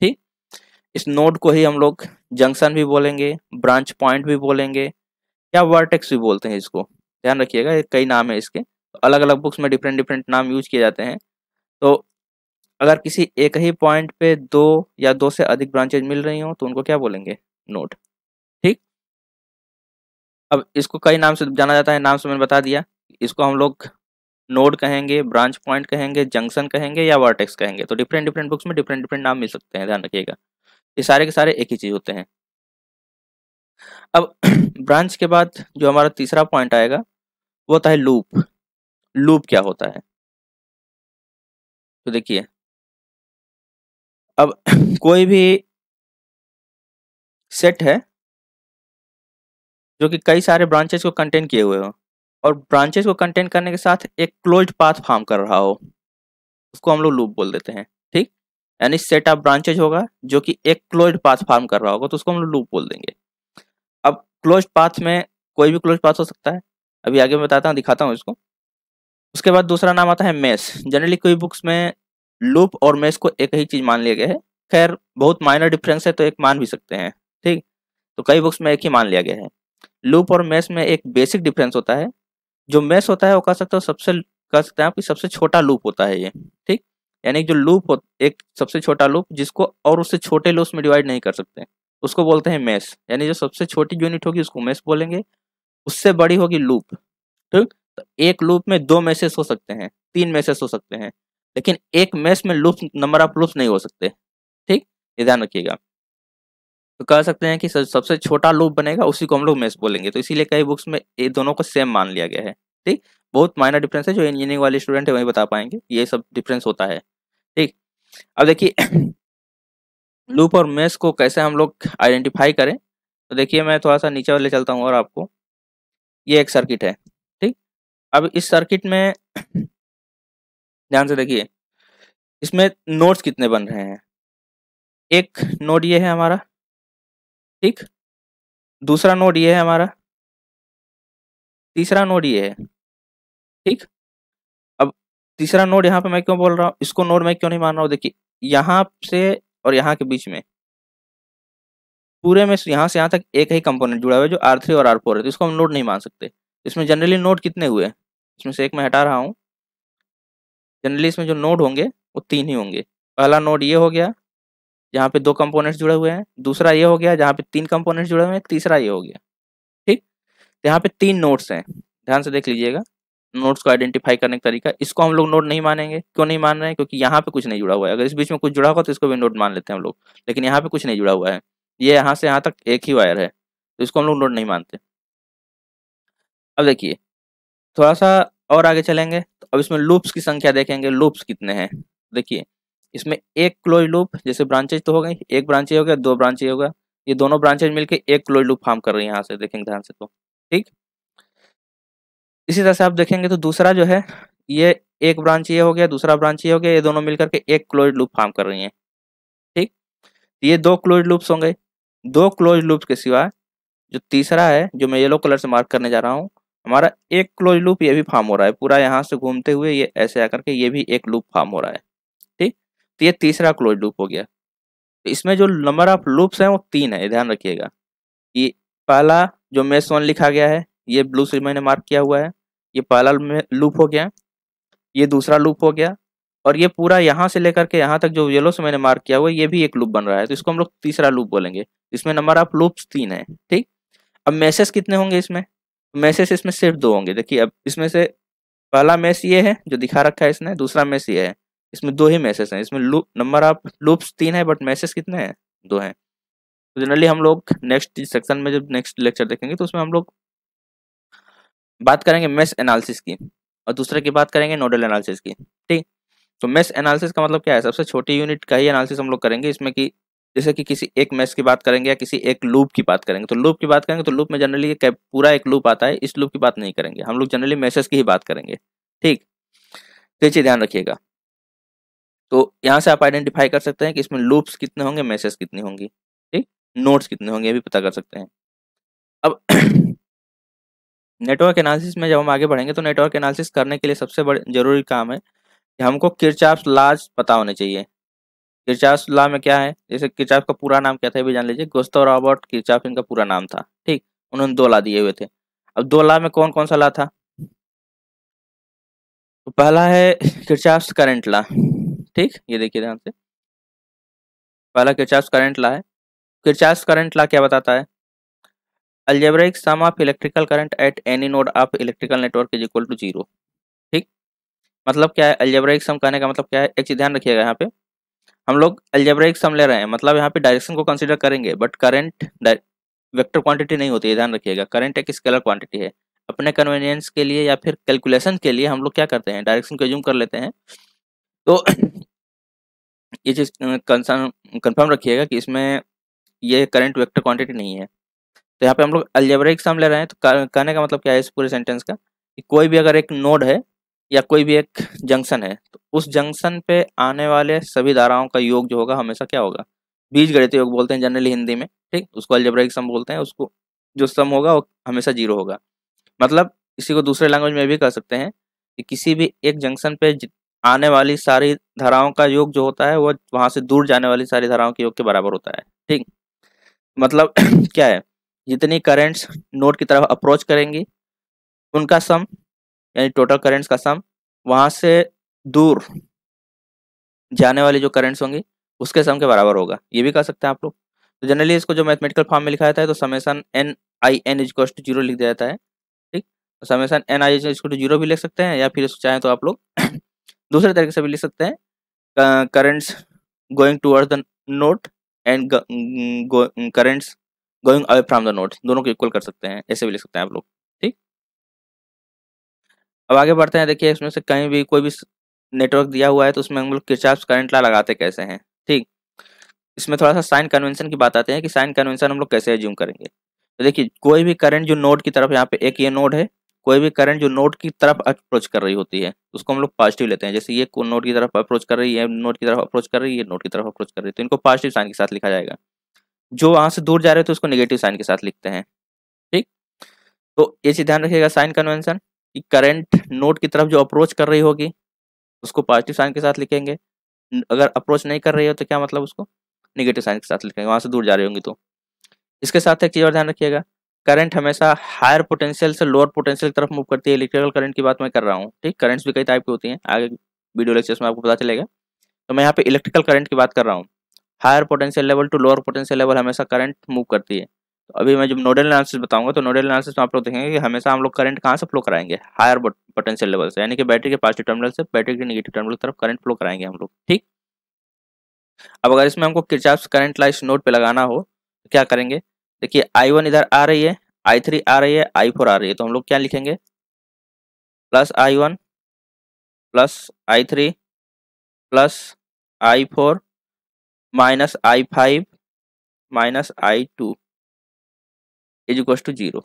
S1: ठीक इस नोड को ही हम लोग जंक्शन भी बोलेंगे ब्रांच पॉइंट भी बोलेंगे या वर्टेक्स भी बोलते हैं इसको ध्यान रखिएगा कई नाम है इसके तो अलग अलग बुक्स में डिफरेंट डिफरेंट नाम यूज किए जाते हैं तो अगर किसी एक ही पॉइंट पे दो या दो से अधिक ब्रांचेज मिल रही हो तो उनको क्या बोलेंगे नोड ठीक अब इसको कई नाम से जाना जाता है नाम से मैंने बता दिया इसको हम लोग नोड कहेंगे ब्रांच पॉइंट कहेंगे जंक्शन कहेंगे या वर्टेक्स कहेंगे तो डिफरेंट डिफरेंट बुक्स में डिफरेंट डिफरेंट नाम मिल सकते हैं ध्यान रखिएगा ये सारे के सारे एक ही चीज़ होते हैं अब ब्रांच के बाद जो हमारा तीसरा पॉइंट आएगा वो होता है लूप लूप क्या होता है तो देखिए अब कोई भी सेट है जो कि कई सारे ब्रांचेस को कंटेन किए हुए हो और ब्रांचेस को कंटेन करने के साथ एक क्लोज पाथ फार्म कर रहा हो उसको हम लोग लूप बोल देते हैं ठीक यानी सेट ऑफ ब्रांचेज होगा जो कि एक क्लोज पाथ फार्म कर रहा होगा तो उसको हम लोग लूप बोल देंगे अब क्लोज पाथ में कोई भी क्लोज पाथ हो सकता है अभी आगे मैं बताता हूँ दिखाता हूँ इसको उसके बाद दूसरा नाम आता है मेस जनरली कोई बुक्स में लूप और मेस को एक ही चीज मान लिया गया है खैर बहुत माइनर डिफरेंस है तो एक मान भी सकते हैं ठीक तो कई बुक्स में एक ही मान लिया गया है लूप और मेस में एक बेसिक डिफरेंस होता है जो मेस होता है वो कह सकते हो सबसे कह सकते हैं आप सबसे छोटा लूप होता है ये ठीक यानी जो लूप हो एक सबसे छोटा लूप जिसको और उससे छोटे लूप में डिवाइड नहीं कर सकते उसको बोलते हैं मेस यानी जो सबसे छोटी यूनिट होगी उसको मेस बोलेंगे उससे बड़ी होगी लूप ठीक तो एक लूप में दो मैसेज हो सकते हैं तीन मैसेज हो सकते हैं लेकिन एक मैच में लूप नंबर ऑफ लूप नहीं हो सकते ठीक ये ध्यान रखिएगा तो कह सकते हैं कि सबसे छोटा लूप बनेगा उसी को हम लोग मैच बोलेंगे तो इसीलिए कई बुक्स में ये दोनों को सेम मान लिया गया है ठीक बहुत माइनर डिफरेंस है जो इंजीनियरिंग वाले स्टूडेंट है वही बता पाएंगे ये सब डिफरेंस होता है ठीक अब देखिए लूप और मेस को कैसे हम लोग आइडेंटिफाई करें तो देखिए मैं थोड़ा सा नीचे वाले चलता हूँ और आपको ये एक सर्किट है ठीक अब इस सर्किट में ध्यान से देखिए इसमें नोट्स कितने बन रहे हैं एक नोड ये है हमारा ठीक दूसरा नोड ये है हमारा तीसरा नोड ये है ठीक अब तीसरा नोड यहाँ पे मैं क्यों बोल रहा हूँ इसको नोड मैं क्यों नहीं मान रहा हूँ देखिए यहाँ से और यहाँ के बीच में पूरे में यहाँ से यहाँ तक एक ही कंपोनेंट जुड़ा हुआ है जो आर थ्री और आर फोर है तो इसको हम नोड नहीं मान सकते इसमें जनरली नोड कितने हुए इसमें से एक मैं हटा रहा हूँ जनरली इसमें जो नोड होंगे वो तीन ही होंगे पहला नोड ये हो गया जहाँ पे दो कंपोनेंट्स जुड़े हुए हैं दूसरा ये हो गया जहाँ पे तीन कंपोनेंट्स जुड़े हुए हैं तीसरा ये हो गया ठीक तो यहाँ पे तीन नोट्स हैं ध्यान से देख लीजिएगा नोट्स को आइडेंटिफाई करने का तरीका इसको हम लोग नोड नहीं मानेंगे क्यों नहीं मान रहे हैं क्योंकि यहाँ पे कुछ नहीं जुड़ा हुआ है अगर इस बीच में कुछ जुड़ा हुआ तो इसको भी नोड मान लेते हैं हम लोग लेकिन यहाँ पे कुछ नहीं जुड़ा हुआ है ये यहाँ से यहाँ तक एक ही वायर है तो इसको हम लोग नोट नहीं मानते अब देखिए थोड़ा सा और आगे चलेंगे अब इसमें लूप्स की संख्या देखेंगे लूप्स कितने हैं देखिए इसमें एक क्लोज लूप जैसे ब्रांचेज तो हो गई एक ब्रांच हो गया दो ब्रांच हो गया ये दोनों ब्रांचेज मिलकर एक क्लोज लूप फार्म कर रही है यहाँ से देखेंगे ध्यान से तो ठीक इसी तरह से आप देखेंगे तो दूसरा जो है ये एक ब्रांच ये हो गया दूसरा ब्रांच ये हो गया ये दोनों मिलकर के एक क्लोज लूप फार्म कर रही हैं ठीक ये दो क्लोज लूप्स होंगे दो क्लोज लूप्स के सिवा जो तीसरा है जो मैं येलो कलर से मार्क करने जा रहा हूँ हमारा एक क्लोज लूप ये भी फार्म हो रहा है पूरा यहाँ से घूमते हुए ये ऐसे आकर के ये भी एक लूप फार्म हो रहा है ठीक तो ये तीसरा क्लोज लूप हो गया तो इसमें जो नंबर ऑफ लूप्स हैं वो तीन है ध्यान रखिएगा ये पहला जो मेस वन लिखा गया है ये ब्लू से मैंने मार्क किया हुआ है ये पहला लूप हो गया ये दूसरा लूप हो गया और ये पूरा यहाँ से लेकर के यहाँ तक जो येलो से मैंने मार्क किया हुआ है ये भी एक लूप बन रहा है तो इसको हम लोग तीसरा लूप बोलेंगे इसमें नंबर ऑफ लूप्स तीन है ठीक अब मैसेज कितने होंगे इसमें मैसेज इसमें सिर्फ दो होंगे देखिए अब इसमें से पहला मैस ये है जो दिखा रखा है इसने दूसरा मैस ये है इसमें दो ही मैसेज हैं इसमें लूप नंबर ऑफ लूप्स तीन है बट मैसेज कितने हैं दो हैं तो जनरली हम लोग नेक्स्ट सेक्शन में जब नेक्स्ट लेक्चर देखेंगे तो उसमें हम लोग बात करेंगे मैस एनालिसिस की और दूसरे की बात करेंगे नोडल एनालिसिस की ठीक तो मैस एनालिसिस का मतलब क्या है सबसे छोटी यूनिट का ही एनालिसिस हम लोग करेंगे इसमें कि जैसे कि किसी एक मैच की बात करेंगे या किसी एक लूप की बात करेंगे तो लूप की बात करेंगे तो लूप में जनरली पूरा एक लूप आता है इस लूप की बात नहीं करेंगे हम लोग जनरली मैसेज की ही बात करेंगे ठीक तो ये चीज़ ध्यान रखिएगा तो यहाँ से आप आइडेंटिफाई कर सकते हैं कि इसमें लूप्स कितने होंगे मैसेज कितनी होंगी ठीक नोट्स कितने होंगे ये भी पता कर सकते हैं अब नेटवर्क एनालिसिस में जब हम आगे बढ़ेंगे तो नेटवर्क एनालिसिस करने के लिए सबसे बड़े जरूरी काम है कि हमको किरचाप्स लाज पता होने चाहिए किरचाफ लॉ में क्या है जैसे किरचाफ का पूरा नाम क्या था ये भी जान लीजिए गोस्तो रॉबर्ट किरचाफ इनका पूरा नाम था ठीक उन्होंने दो ला दिए हुए थे अब दो ला में कौन कौन सा ला था तो पहला है किरचाफ करंट ला ठीक ये देखिए ध्यान से पहला किरचाफ करंट ला है किरचाफ करंट ला क्या बताता है algebraic sum of electrical current at any node of electrical network is equal to zero ठीक मतलब क्या है अल्जेब्रिक सम कहने का मतलब क्या है एक चीज ध्यान रखिएगा यहाँ पे हम लोग एल्जेब्रिक सम ले रहे हैं मतलब यहाँ पे डायरेक्शन को कंसिडर करेंगे बट करेंट वेक्टर क्वांटिटी नहीं होती है ध्यान रखिएगा करंट एक स्केलर क्वांटिटी है अपने कन्वीनियंस के लिए या फिर कैलकुलेशन के लिए हम लोग क्या करते हैं डायरेक्शन को ज्यूम कर लेते हैं तो ये चीज़ कंसर्न कन्फर्म रखिएगा कि इसमें ये करंट वेक्टर क्वांटिटी नहीं है तो यहाँ पे हम लोग अलजेबरिक सम ले रहे हैं तो कहने का मतलब क्या है इस पूरे सेंटेंस का कि कोई भी अगर एक नोड है या कोई भी एक जंक्शन है तो उस जंक्शन पे आने वाले सभी धाराओं का योग जो होगा हमेशा क्या होगा बीज गणित योग बोलते हैं जनरली हिंदी में ठीक उसको अल्जेब्राइक सम बोलते हैं उसको जो सम होगा वो हमेशा जीरो होगा मतलब इसी को दूसरे लैंग्वेज में भी कह सकते हैं कि किसी भी एक जंक्शन पे आने वाली सारी धाराओं का योग जो होता है वो वहाँ से दूर जाने वाली सारी धाराओं के योग के बराबर होता है ठीक मतलब क्या है जितनी करेंट्स नोड की तरफ अप्रोच करेंगी उनका सम यानी टोटल करेंट्स का सम वहाँ से दूर जाने वाले जो करेंट्स होंगे उसके सम के बराबर होगा ये भी कह सकते हैं आप लोग तो जनरली इसको जो मैथमेटिकल फॉर्म में लिखा जाता है तो summation n I n is to zero लिख दिया जाता है ठीक तो summation n I as to zero भी लिख सकते हैं या फिर इसको चाहें तो आप लोग दूसरे तरीके से भी लिख सकते हैं currents going towards the node and currents going away from the node दोनों को इक्वल कर सकते हैं ऐसे भी लिख सकते हैं आप लोग अब आगे बढ़ते हैं देखिए इसमें से कहीं भी कोई भी नेटवर्क दिया हुआ है तो उसमें हम लोग किचाप करंट ला लगाते कैसे हैं ठीक इसमें थोड़ा सा साइन कन्वेंशन की बात आते हैं कि साइन कन्वेंशन हम लोग कैसे एज्यूम करेंगे तो देखिए कोई भी करंट जो नोड की तरफ यहाँ पे एक ये नोड है कोई भी करंट जो नोड की तरफ अप्रोच कर रही होती है उसको हम लोग पॉजिटिव लेते हैं जैसे ये नोड की तरफ अप्रोच कर रही है नोड की तरफ अप्रोच कर रही है नोड की तरफ अप्रोच कर रही है तो इनको पॉजिटिव साइन के साथ लिखा जाएगा जो वहाँ से दूर जा रहे हैं तो उसको निगेटिव साइन के साथ लिखते हैं ठीक तो ये चीज़ ध्यान रखिएगा साइन कन्वेंशन कि करंट नोट की तरफ जो अप्रोच कर रही होगी उसको पॉजिटिव साइन के साथ लिखेंगे अगर अप्रोच नहीं कर रही हो तो क्या मतलब उसको निगेटिव साइन के साथ लिखेंगे वहाँ से दूर जा रही होंगी तो इसके साथ एक चीज़ और ध्यान रखिएगा करंट हमेशा हायर पोटेंशियल से लोअर पोटेंशियल की तरफ मूव करती है इलेक्ट्रिकल करंट की बात मैं कर रहा हूँ ठीक करंट्स भी कई टाइप की होती हैं आगे वीडियो लेक्चर्स में आपको पता चलेगा तो मैं यहाँ पे इलेक्ट्रिकल करंट की बात कर रहा हूँ higher potential level to lower potential level हमेशा करंट मूव करती है तो अभी मैं जब नोडल एनालिसिस बताऊंगा तो नोडल एनालिसिस में आप लोग देखेंगे कि हमेशा हम लोग करंट कहाँ से फ्लो कराएंगे हायर पोटेंशियल लेवल से यानी कि बैटरी के पॉजिटिव टर्मिनल से बैटरी के निगेटिव टर्मिनल की तरफ करंट फ्लो कराएंगे हम लोग ठीक अब अगर इसमें हमको किचाप करंट लाइस नोड पर लगाना हो तो क्या करेंगे देखिए आई वन इधर आ रही है आई थ्री आ रही है आई फोर आ रही है तो हम लोग क्या लिखेंगे plus I one plus I three plus I four minus I five minus I two is equal to zero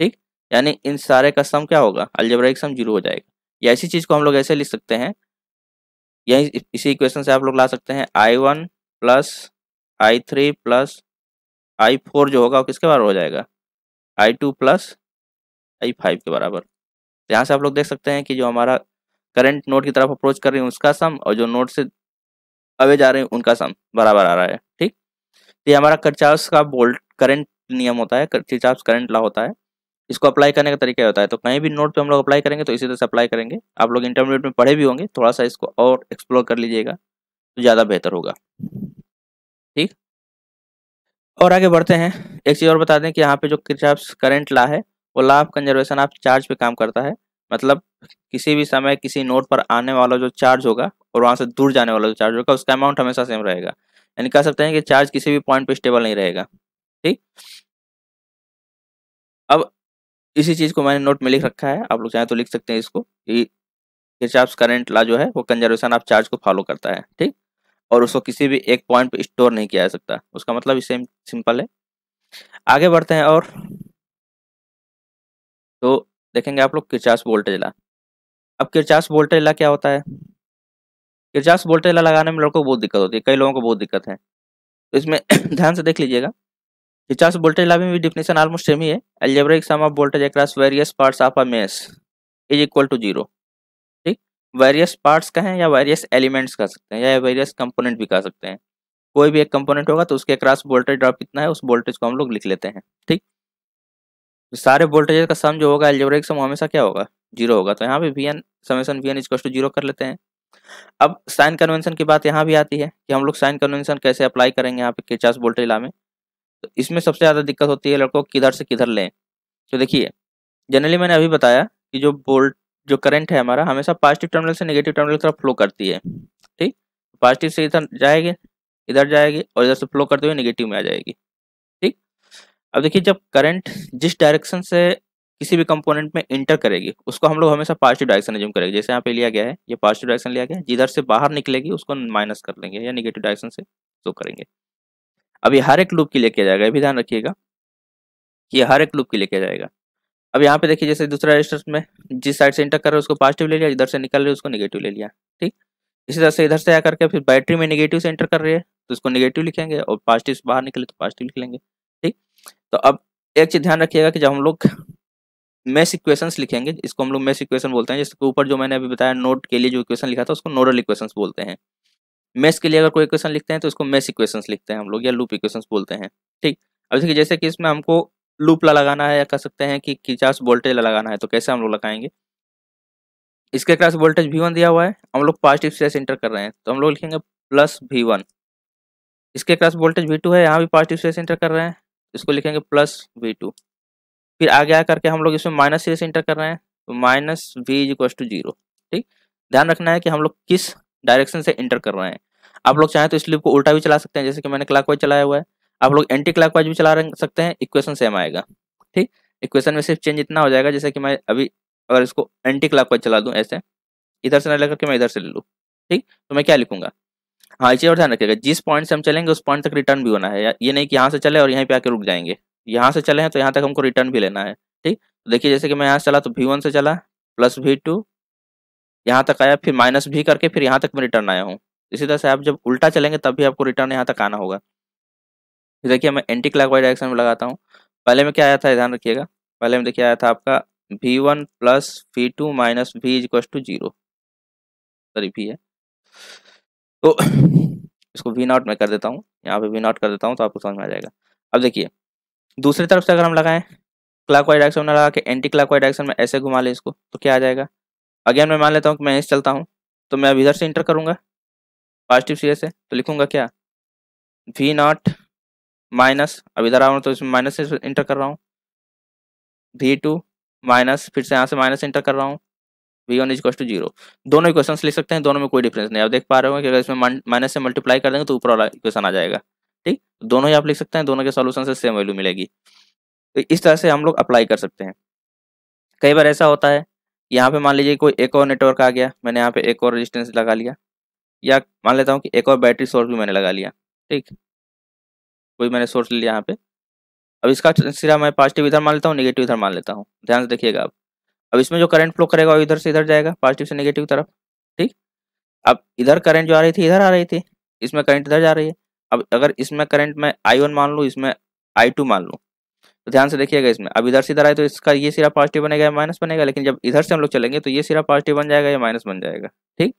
S1: ठीक यानी इन सारे का सम क्या होगा अल्जेब्राइक सम जीरो हो जाएगा या इसी चीज़ को हम लोग ऐसे लिख सकते हैं यही इसी इक्वेशन से आप लोग ला सकते हैं I one plus I three plus I four जो होगा वो किसके बराबर हो जाएगा I two plus I five के बराबर तो यहाँ से आप लोग देख सकते हैं कि जो हमारा करंट नोट की तरफ अप्रोच कर रही हैं उसका सम और जो नोट से अवे जा रहे हैं उनका सम बराबर आ रहा है ठीक तो ये हमारा कचास का वोल्ट करंट नियम होता है किरचाप्स करंट ला होता है इसको अप्लाई करने का तरीका होता है तो कहीं भी नोट पे हम लोग अप्लाई करेंगे तो इसी तरह से अप्लाई करेंगे आप लोग इंटरमीडिएट में पढ़े भी होंगे थोड़ा सा इसको और एक्सप्लोर कर लीजिएगा तो ज़्यादा बेहतर होगा ठीक और आगे बढ़ते हैं एक चीज़ और बता दें कि यहाँ पे जो किरचाप्स करंट ला है वो law of conservation of charge पे काम करता है मतलब किसी भी समय किसी नोट पर आने वाला जो चार्ज होगा और वहाँ से दूर जाने वाला जो चार्ज होगा उसका अमाउंट हमेशा सेम रहेगा यानी कह सकते हैं कि चार्ज किसी भी पॉइंट पे स्टेबल नहीं रहेगा ठीक अब इसी चीज को मैंने नोट में लिख रखा है आप लोग चाहें तो लिख सकते हैं इसको कि हिसाब करेंट ला जो है वो कंजर्वेशन ऑफ चार्ज को फॉलो करता है ठीक और उसको किसी भी एक पॉइंट पे स्टोर नहीं किया जा सकता उसका मतलब इससे सिंपल है आगे बढ़ते हैं और तो देखेंगे आप लोग किरचास वोल्टेज ला अब किरचास वोल्टेज ला क्या होता है किरचास वोल्टेज ला लगाने में लोगों को बहुत दिक्कत होती है कई लोगों को बहुत दिक्कत है तो इसमें ध्यान से देख लीजिएगा Kirchhoff's वोल्टेज लाभ में भी डिफिनेशन ऑलमोस्ट सेम ही है algebraic sum of voltage across various parts of a mesh is equal to zero ठीक वेरियस पार्ट्स का है या वेरियस एलिमेंट्स कह सकते हैं या वेरियस कंपोनेंट भी कह सकते हैं कोई भी एक कंपोनेंट होगा तो उसके अक्रॉस वोल्टेज ड्रॉप कितना है उस वोल्टेज को हम लोग लिख लेते हैं ठीक तो सारे वोल्टेज का सम जो होगा एल्जेब्रिक सम हमेशा क्या होगा जीरो होगा तो यहाँ पे V n summation V n is equals to zero कर लेते हैं अब साइन कन्वेंशन की बात यहाँ भी आती है कि हम लोग साइन कन्वेंशन कैसे अप्लाई करेंगे यहाँ पे किचास वोल्टेज ला में तो इसमें सबसे ज़्यादा दिक्कत होती है लड़कों किधर से किधर लें तो देखिए जनरली मैंने अभी बताया कि जो बोल्ट जो करंट है हमारा हमेशा पॉजिटिव टर्मिनल से नेगेटिव टर्मिनल की तरफ फ्लो करती है ठीक पॉजिटिव से इधर जाएगी इधर जाएगी और इधर से फ्लो करते हुए नेगेटिव में आ जाएगी ठीक अब देखिए जब करंट जिस डायरेक्शन से किसी भी कंपोनेंट में इंटर करेगी उसको हम लोग हमेशा पॉजिटिव डायरेक्शन एज्यूम करेंगे जैसे यहाँ पे लिया गया है ये पॉजिटिव डायरेक्शन लिया गया है जिधर से बाहर निकलेगी उसको माइनस कर लेंगे या निगेटिव डायरेक्शन से शो करेंगे अभी हर एक लूप के लिए किया जाएगा ये भी ध्यान रखिएगा कि हर एक लूप के लिए किया जाएगा अब यहाँ पे देखिए जैसे दूसरा रजिस्टर में जिस साइड से इंटर कर रहे उसको पॉजिटिव ले लिया इधर से निकल रहे उसको निगेटिव ले लिया ठीक इसी तरह से इधर से आकर के फिर बैटरी में निगेटिव से इंटर कर रही है तो उसको निगेटिव लिखेंगे और पॉजिटिव से बाहर निकले तो पॉजिटिव लिख लेंगे ठीक तो अब एक चीज़ ध्यान रखिएगा कि जब हम लोग मेस इक्वेशंस लिखेंगे इसको हम लोग मेस इक्वेशन बोलते हैं जिसके ऊपर जो मैंने अभी बताया नोट के लिए जो इक्वेशन लिखा था उसको नोडल इक्वेशंस बोलते हैं मैस के लिए अगर कोई इक्वेशन लिखते हैं तो उसको मैस इक्वेशंस लिखते हैं हम लोग या लूप इक्वेशंस बोलते हैं ठीक अब देखिए जैसे कि इसमें हमको लूप ला लगाना है या कह सकते हैं कि किचास वोल्टेज ला लगाना है तो कैसे हम लोग लगाएंगे इसके क्लास वोल्टेज भी वन दिया हुआ है हम लोग पॉजिटिव स्ट्रेस इंटर कर रहे हैं तो हम लोग लिखेंगे प्लस वी वन इसके क्लास वोल्टेज वी टू है यहाँ भी पॉजिटिव स्ट्रेस इंटर कर रहे हैं इसको लिखेंगे प्लस वी टू फिर आगे आ करके हम लोग इसमें माइनस सीरेस इंटर कर रहे हैं तो minus V is equal to zero ठीक ध्यान रखना है कि हम लोग किस डायरेक्शन से इंटर कर रहे हैं आप लोग चाहें तो इस को उल्टा भी चला सकते हैं जैसे कि मैंने क्लाक चलाया हुआ है आप लोग एंटी क्लाक भी चला सकते हैं इक्वेशन सेम आएगा ठीक इक्वेशन में सिर्फ चेंज इतना हो जाएगा जैसे कि मैं अभी अगर इसको एंटी क्लाक चला दूँ ऐसे इधर से ना लेकर के मैं इधर से ले लूँ ठीक तो मैं क्या लिखूंगा हाँ इसी और ध्यान रखिएगा जिस पॉइंट से हम चलेंगे उस पॉइंट तक रिटर्न भी होना है ये नहीं कि यहाँ से चले और यहीं पे आके रुक जाएंगे यहाँ से चले हैं तो यहाँ तक हमको रिटर्न भी लेना है ठीक देखिए जैसे कि मैं यहाँ से चला तो वी वन से चला प्लस वी टू यहाँ तक आया फिर माइनस भी करके फिर यहाँ तक मैं रिटर्न आया हूँ इसी तरह से आप जब उल्टा चलेंगे तब भी आपको रिटर्न यहाँ तक आना होगा देखिए मैं एंटी क्लाक वाइज डायरेक्शन में लगाता हूँ पहले में क्या आया था ध्यान रखिएगा पहले में देखिए आया था आपका V one plus V two minus V is equal to zero sorry V है तो इसको वी नॉट में कर देता हूँ यहाँ पे वी नॉट कर देता हूँ तो आपको समझ में आ जाएगा अब देखिए दूसरी तरफ से अगर हम लगाएं क्लाक वाइज डायरेक्शन में लगा के एंटी क्लाक वाइज डायरेक्शन में ऐसे घुमा लें इसको तो क्या आ जाएगा अगेन मैं मान लेता हूँ कि मैं एस चलता हूँ तो मैं अब इधर से इंटर करूँगा पॉजिटिव सीरे से तो लिखूँगा क्या वी नॉट माइनस अब इधर आ रहा हूँ तो इसमें माइनस से इंटर कर रहा हूँ वी टू माइनस फिर से यहाँ से माइनस इंटर कर रहा हूँ V one is to zero दोनों इक्वेशन लिख सकते हैं दोनों में कोई डिफरेंस नहीं आप देख पा रहे हो कि अगर इसमें माइनस से मल्टीप्लाई कर देंगे तो ऊपर वाला इक्वेशन आ जाएगा ठीक दोनों ही आप लिख सकते हैं दोनों के सोल्यूशन से सेम वैल्यू मिलेगी तो इस तरह से हम लोग अप्लाई कर सकते हैं कई बार ऐसा होता है यहाँ पे मान लीजिए कोई एक और नेटवर्क आ गया मैंने यहाँ पे एक और रजिस्टेंस लगा लिया या मान लेता हूँ कि एक और बैटरी सोर्स भी मैंने लगा लिया ठीक कोई मैंने सोर्स ले लिया यहाँ पे अब इसका सिरा मैं पॉजिटिव इधर मान लेता हूँ नेगेटिव इधर मान लेता हूँ ध्यान से देखिएगा आप अब इसमें जो करंट फ्लो करेगा वो इधर से इधर जाएगा पॉजिटिव से नेगेटिव तरफ ठीक अब इधर करंट जो आ रही थी इधर आ रही थी इसमें करंट इधर जा रही है अब अगर इसमें करंट मैं आई वन मान लूँ इसमें आई टू मान लूँ तो ध्यान से देखिएगा इसमें अब इधर से इधर आए तो इसका ये सिरा पॉजिटिव बनेगा या माइनस बनेगा लेकिन जब इधर से हम लोग चलेंगे तो ये सिरा पॉजिटिव बन जाएगा या माइनस बन जाएगा ठीक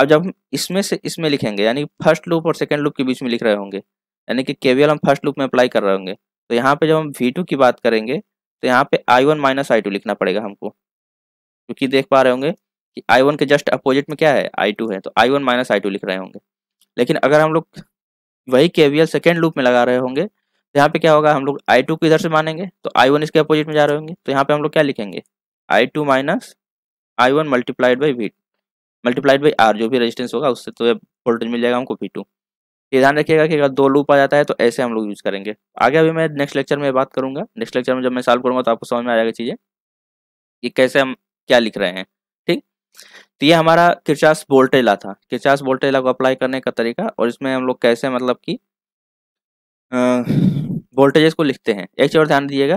S1: अब जब हम इसमें से इसमें लिखेंगे यानी फर्स्ट लूप और सेकेंड लूप के बीच में लिख रहे होंगे यानी कि केवीएल हम फर्स्ट लूप में अप्लाई कर रहे होंगे तो यहाँ पे जब हम वी टू की बात करेंगे तो यहाँ पे I one minus I two लिखना पड़ेगा हमको क्योंकि देख पा रहे होंगे कि आई वन के जस्ट अपोजिट में क्या है आई टू है तो I one minus I two लिख रहे होंगे लेकिन अगर हम लोग वही केवीएल सेकेंड लूप में लगा रहे होंगे यहाँ पे क्या होगा हम लोग आई टू को इधर से मानेंगे तो आई वन इसके अपोजिट में जा रहे होंगे तो यहाँ पे हम लोग क्या लिखेंगे I two minus I one multiplied by V multiplied by R जो भी रेजिस्टेंस होगा उससे तो वोल्टेज मिल जाएगा हमको वी टू ये ध्यान रखिएगा कि अगर दो लूप आ जाता है तो ऐसे हम लोग यूज़ करेंगे आगे अभी मैं नेक्स्ट लेक्चर में बात करूंगा नेक्स्ट लेक्चर में जब मैं सॉल्व करूंगा तो आपको समझ में आ जाएगा चीज़ें कि कैसे हम क्या लिख रहे हैं ठीक तो ये हमारा किचास वोल्टेला था किचास वोल्टेला को अप्लाई करने का तरीका और इसमें हम लोग कैसे मतलब कि वोल्टेजेस को लिखते हैं एक चीज़ और ध्यान दीजिएगा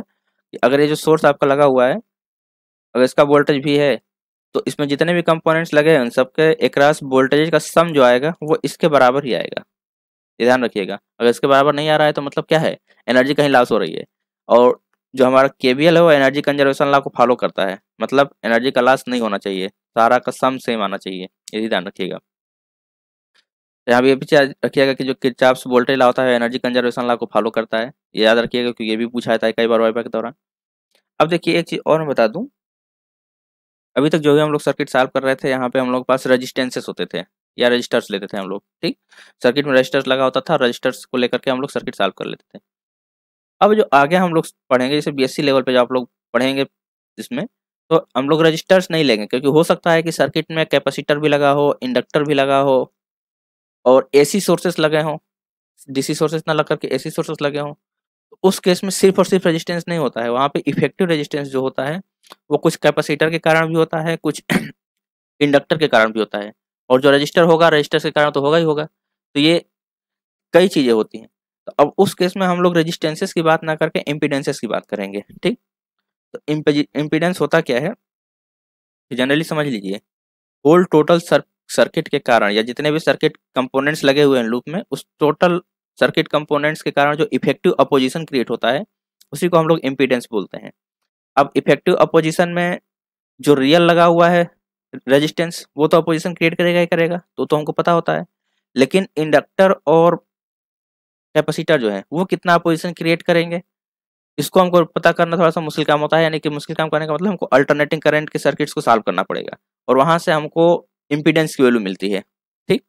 S1: कि अगर ये जो सोर्स आपका लगा हुआ है अगर इसका वोल्टेज भी है तो इसमें जितने भी कंपोनेंट्स लगे हैं उन सबके एकरास वोल्टेज का सम जो आएगा वो इसके बराबर ही आएगा ये ध्यान रखिएगा अगर इसके बराबर नहीं आ रहा है तो मतलब क्या है एनर्जी कहीं लॉस हो रही है और जो हमारा के है वो एनर्जी कंजर्वेशन लॉ को फॉलो करता है मतलब एनर्जी का लॉस नहीं होना चाहिए सारा का सम सेम आना चाहिए यही ध्यान रखिएगा यहाँ भी ये भी रखिएगा कि जो किचाप्स वोल्टेज ला होता है एनर्जी कंजर्वेशन ला को फॉलो करता है ये याद रखिएगा क्योंकि ये भी पूछा जाता है कई बार वाइफा के दौरान अब देखिए एक चीज़ और मैं बता दूँ अभी तक जो भी हम लोग सर्किट सॉल्व कर रहे थे यहाँ पे हम लोग पास रजिस्टेंसेस होते थे या रजिस्टर्स लेते थे हम लोग ठीक सर्किट में रजिस्टर्स लगा होता था रजिस्टर्स को लेकर के हम लोग सर्किट सॉल्व कर लेते थे अब जो आगे हम लोग पढ़ेंगे जैसे बी लेवल पर जो आप लोग पढ़ेंगे इसमें तो हम लोग रजिस्टर्स नहीं लेंगे क्योंकि हो सकता है कि सर्किट में कैपेसिटर भी लगा हो इंडक्टर भी लगा हो और सी सोर्सेस लगे हों डीसी सोर्सेस ना लग करके सी सोर्सेस लगे हों तो उस केस में सिर्फ और सिर्फ रेजिस्टेंस नहीं होता है वहाँ पे इफेक्टिव रेजिस्टेंस जो होता है वो कुछ कैपेसिटर के कारण भी होता है कुछ इंडक्टर के कारण भी होता है और जो रजिस्टर होगा रजिस्टर के कारण तो होगा ही होगा तो ये कई चीज़ें होती हैं तो अब उस केस में हम लोग रजिस्टेंसेस की बात ना करके इम्पीडेंसेस की बात करेंगे ठीक तो इम्पीडेंस होता क्या है जनरली समझ लीजिए होल टोटल सर सर्किट के कारण या जितने भी सर्किट कंपोनेंट्स लगे हुए हैं लूप में उस टोटल सर्किट कंपोनेंट्स के कारण जो इफेक्टिव अपोजिशन क्रिएट होता है उसी को हम लोग इम्पीडेंस बोलते हैं अब इफेक्टिव अपोजिशन में जो रियल लगा हुआ है रेजिस्टेंस वो तो अपोजिशन क्रिएट करेगा ही करेगा तो तो हमको पता होता है लेकिन इंडक्टर और कैपेसिटर जो है वो कितना अपोजिशन क्रिएट करेंगे इसको हमको पता करना थोड़ा सा मुश्किल काम होता है यानी कि मुश्किल काम करने का मतलब हमको अल्टरनेटिंग करंट के सर्किट्स को सॉल्व करना पड़ेगा और वहाँ से हमको इम्पीडेंस की वैल्यू मिलती है ठीक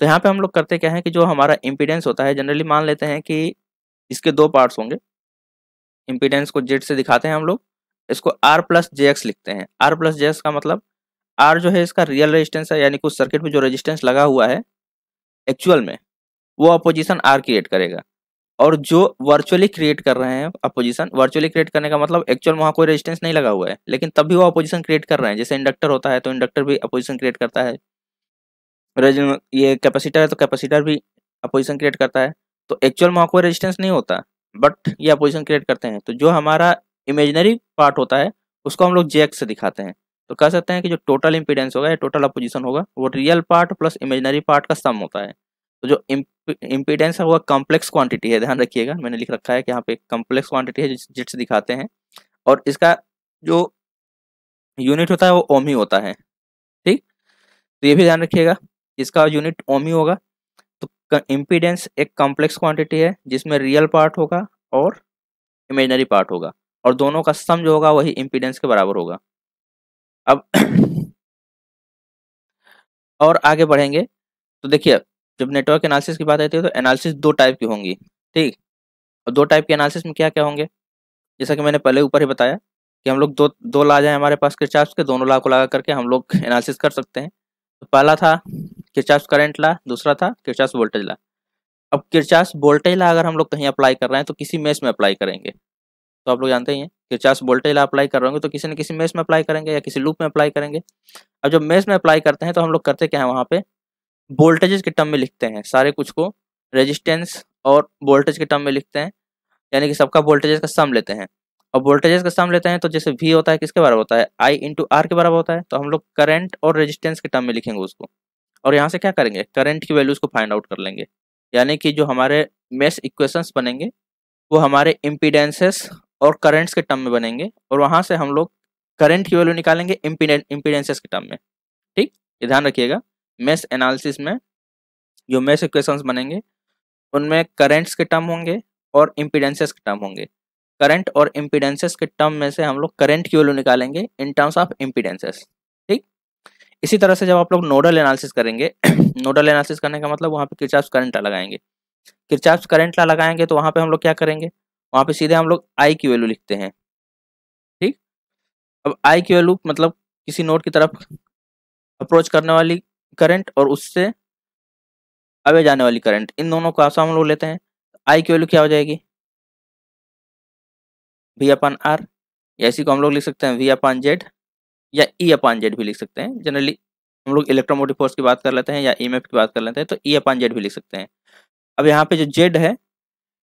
S1: तो यहाँ पे हम लोग करते क्या है कि जो हमारा इम्पीडेंस होता है जनरली मान लेते हैं कि इसके दो पार्ट्स होंगे इम्पीडेंस को जेड से दिखाते हैं हम लोग इसको आर प्लस जे एक्स लिखते हैं आर प्लस जे एक्स का मतलब आर जो है इसका रियल रेजिस्टेंस है यानी कुछ सर्किट में जो रेजिस्टेंस लगा हुआ है एक्चुअल में वो अपोजिशन आर क्रिएट करेगा और जो वर्चुअली क्रिएट कर रहे हैं अपोजिशन वर्चुअली क्रिएट करने का मतलब एक्चुअल वहाँ कोई रेजिस्टेंस नहीं लगा हुआ है लेकिन तब भी वो अपोजिशन क्रिएट कर रहे हैं जैसे इंडक्टर होता है तो इंडक्टर भी अपोजिशन क्रिएट करता है ये कैपेसिटर है तो कैपेसिटर भी अपोजिशन क्रिएट करता है तो एक्चुअल वहाँ कोई रेजिस्टेंस नहीं होता बट ये अपोजिशन क्रिएट करते हैं तो जो हमारा इमेजनरी पार्ट होता है उसको हम लोग जेक से दिखाते हैं तो कह सकते हैं कि जो टोटल इंपीडेंस होगा या टोटल अपोजिशन होगा वो real part plus imaginary part का सम होता है तो जो इम्पीडेंस है वो कॉम्प्लेक्स क्वांटिटी है ध्यान रखिएगा मैंने लिख रखा है कि यहाँ पे कॉम्प्लेक्स क्वांटिटी है जिट्स दिखाते हैं और इसका जो यूनिट होता है वो ओमी होता है ठीक तो ये भी ध्यान रखिएगा इसका यूनिट ओमी होगा तो इम्पिडेंस एक कॉम्प्लेक्स क्वांटिटी है जिसमें रियल पार्ट होगा और इमेजनरी पार्ट होगा और दोनों का सम जो होगा वही इम्पिडेंस के बराबर होगा अब और आगे बढ़ेंगे तो देखिए जब नेटवर्क एनालिसिस की बात आती है तो एनालिसिस दो टाइप की होंगी ठीक और दो टाइप के एनालिसिस में क्या क्या होंगे जैसा कि मैंने पहले ऊपर ही बताया कि हम लोग दो दो ला जाए हमारे पास किरचार्ज के दोनों ला को लगा करके हम लोग एनालिसिस कर सकते हैं तो पहला था किरचार्ज करंट ला दूसरा था किरचार्ज वोल्टेज ला अब किरचार्ज वोल्टेज ला अगर हम लोग कहीं अप्लाई कर रहे हैं तो किसी मेस में अप्लाई करेंगे तो आप लोग जानते ही हैं किरचार्ज वोल्टेज ला अप्लाई कर रहे होंगे तो किसी न किसी मेस में अप्लाई करेंगे या किसी लूप में अप्लाई करेंगे अब जब मेस में अप्लाई करते हैं तो हम लोग करते क्या है वहाँ पे वोल्टेजेस के टर्म में लिखते हैं सारे कुछ को रेजिस्टेंस और वोल्टेज के टर्म में लिखते हैं यानी कि सबका वोल्टेजेस का सम लेते हैं और वोल्टेजेस का सम लेते हैं तो जैसे वी होता है किसके बराबर होता है आई इंटू आर के बराबर होता है तो हम लोग करंट और रेजिस्टेंस के टर्म में लिखेंगे उसको और यहाँ से क्या करेंगे करंट की वैल्यूज को फाइंड आउट कर लेंगे यानी कि जो हमारे मेस इक्वेशंस बनेंगे वो हमारे इम्पीडेंसेस और करेंट्स के टर्म में बनेंगे और वहाँ से हम लोग करंट की वैल्यू निकालेंगे इम्पीडेंसेस के टर्म में ठीक ये ध्यान रखिएगा मैथ एनालिसिस में जो मेस इक्वेशंस बनेंगे उनमें करेंट्स के टर्म होंगे और इम्पीडेंसेस के टर्म होंगे करंट और इम्पीडेंसेस के टर्म में से हम लोग करंट की वैल्यू निकालेंगे इन टर्म्स ऑफ इम्पीडेंसेस ठीक इसी तरह से जब आप लोग नोडल एनालिसिस करेंगे नोडल एनालिसिस करने का मतलब वहाँ पे किरचाप्स करंट लगाएंगे किरचाप्स करंट ला लगाएंगे तो वहाँ पे हम लोग क्या करेंगे वहाँ पे सीधे हम लोग आई की वैल्यू लिखते हैं ठीक अब आई की वैल्यू मतलब किसी नोड की तरफ अप्रोच करने वाली करंट और उससे अवे जाने वाली करंट इन दोनों का आसाम हम लोग लेते हैं आई की वैल्यू क्या हो जाएगी वी अपान आर या इसी को हम लोग लिख सकते हैं वी अपान जेड या ई अपान जेड भी लिख सकते हैं जनरली हम लोग इलेक्ट्रोमोटिव फोर्स की बात कर लेते हैं या ई e की बात कर लेते हैं तो ई अपान जेड भी लिख सकते हैं अब यहाँ पे जो जेड है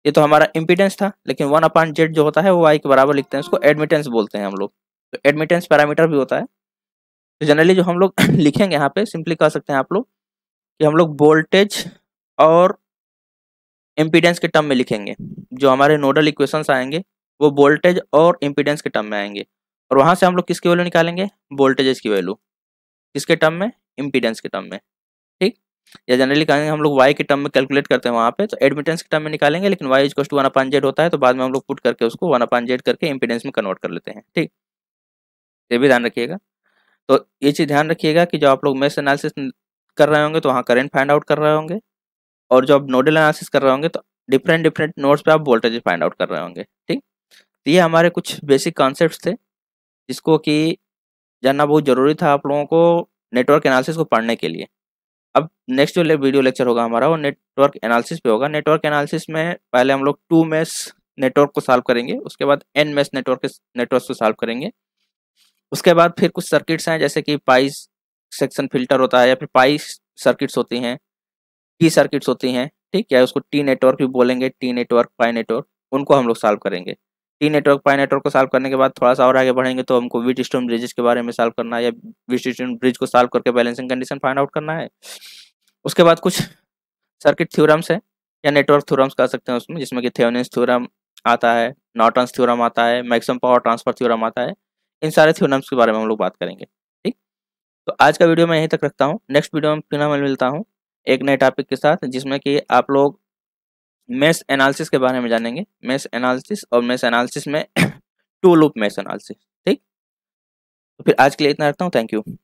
S1: ये तो हमारा इम्पिटेंस था लेकिन वन अपान जेड जो होता है वो आई के बराबर लिखते हैं उसको एडमिटेंस बोलते हैं हम लोग तो एडमिटेंस पैरामीटर भी होता है तो जनरली जो हम लोग लिखेंगे यहाँ पे सिंपली कह सकते हैं आप लोग कि हम लोग वोल्टेज और इम्पीडेंस के टर्म में लिखेंगे जो हमारे नोडल इक्वेशंस आएंगे वो वोल्टेज और इम्पीडेंस के टर्म में आएंगे और वहाँ से हम लोग किसकी वैल्यू निकालेंगे वोल्टेजेस की वैल्यू किसके टर्म में इम्पीडेंस के टर्म में ठीक या जनरली कहेंगे हम लोग वाई के टर्म में कैलकुलेट करते हैं वहाँ पे तो एडमिटेंस के टर्म में निकालेंगे लेकिन Y is cost one upon Z होता है तो बाद में हम लोग पुट करके उसको वन अपान जेड करके इम्पीडेंस में कन्वर्ट कर लेते हैं ठीक ये भी ध्यान रखिएगा तो ये चीज़ ध्यान रखिएगा कि जो आप लोग मेस एनालिसिस कर रहे होंगे तो वहाँ करेंट फाइंड आउट कर रहे होंगे और जो आप नोडल एनालिसिस कर रहे होंगे तो डिफरेंट डिफरेंट नोड्स पे आप वोल्टेज फाइंड आउट कर रहे होंगे ठीक तो ये हमारे कुछ बेसिक कॉन्सेप्ट थे जिसको कि जानना बहुत ज़रूरी था आप लोगों को नेटवर्क एनालिसिस को पढ़ने के लिए अब नेक्स्ट जो ले, वीडियो लेक्चर होगा हमारा वो नेटवर्क एनालिसिस पे होगा नेटवर्क एनालिसिस में पहले हम लोग टू मेस नेटवर्क को सॉल्व करेंगे उसके बाद एन मेस नेटवर्क नेटवर्क को सॉल्व करेंगे उसके बाद फिर कुछ सर्किट्स हैं जैसे कि पाइस सेक्शन फिल्टर होता है या फिर पाइस सर्किट्स होती हैं की सर्किट्स होती हैं ठीक है उसको टी नेटवर्क भी बोलेंगे टी नेटवर्क पाई नेटवर्क उनको हम लोग सॉल्व करेंगे टी नेटवर्क पाई नेटवर्क को सॉल्व करने के बाद थोड़ा सा और आगे बढ़ेंगे तो हमको विट स्टोन ब्रिजेस के बारे में सॉल्व करना है या विट स्टोन ब्रिज को सॉल्व करके बैलेंसिंग कंडीशन फाइंड आउट करना है उसके बाद कुछ सर्किट थ्योरम्स है या नेटवर्क थ्योरम्स कह सकते हैं उसमें जिसमें कि थेवनेंस थ्योरम आता है नॉटन्स थ्योरम आता है मैक्सिमम पावर ट्रांसफर थ्योरम आता है इन सारे थ्योरम्स के बारे में हम लोग बात करेंगे ठीक तो आज का वीडियो मैं यहीं तक रखता हूँ नेक्स्ट वीडियो में फिर मैं मिलता हूँ एक नए टॉपिक के साथ जिसमें कि आप लोग मेस एनालिसिस के बारे में जानेंगे मेस एनालिसिस और मेस एनालिसिस में टू लूप मेस एनालिसिस ठीक तो फिर आज के लिए इतना रखता हूँ थैंक यू